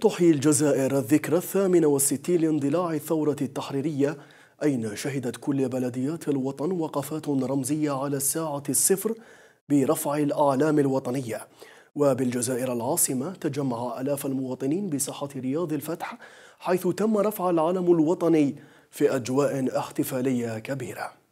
تحيي الجزائر الذكرى الثامنة والستين لاندلاع الثورة التحريرية أين شهدت كل بلديات الوطن وقفات رمزية على الساعة الصفر برفع الأعلام الوطنية وبالجزائر العاصمة تجمع آلاف المواطنين بساحة رياض الفتح حيث تم رفع العلم الوطني في أجواء احتفالية كبيرة